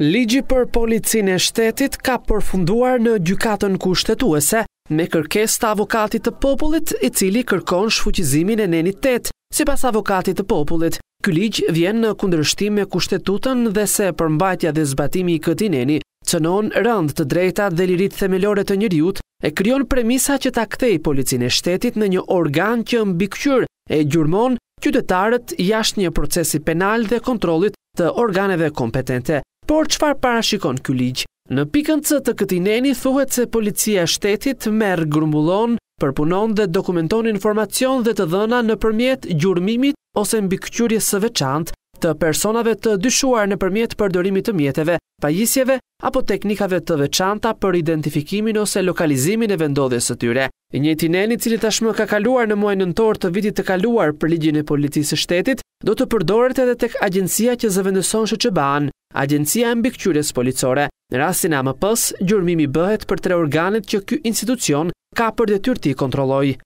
Ligji për policinë e shtetit ka përfunduar në gjykatën kushtetuese me kërkes të avokatit të popullit i cili kërkon shfuqizimin e nenit tëtë. si pas avokatit të popullit. Ky ligj vjen në kundrështim me kushtetutën dhe se përmbajtja dhe zbatimi i këti neni, cënon rënd të drejta dhe lirit themelore të njëriut, e kryon premisa që ta kthej policinë e shtetit në një organ që mbikëqyr e gjurmon qytetarët jashtë një procesi penal dhe kontrolit të organeve kompetente. Por çfarë parashikon ky ligj? Në pikën C të këtij neni thuhet se policia shtetit merr, grumbullon, përpunon dhe dokumenton informacion dhe të dhëna nëpërmjet gjurmimit ose mbikqyrjes së veçantë të personave të dyshuar nëpërmjet përdorimit të mjeteve, pajisjeve apo teknikave të veçanta për identifikimin ose lokalizimin e vendodhjes së tyre. I njëjti neni, i cili tashmë ka kaluar në muajin nëntor të vitit të kaluar për ligjin e policisë shtetit, do të përdoret edhe tek agjencia që zëvendëson Shqeban. Agencia e policore, në rastin e më pës, gjurëmimi bëhet për tre organet që kjo institucion ka për dhe tyrti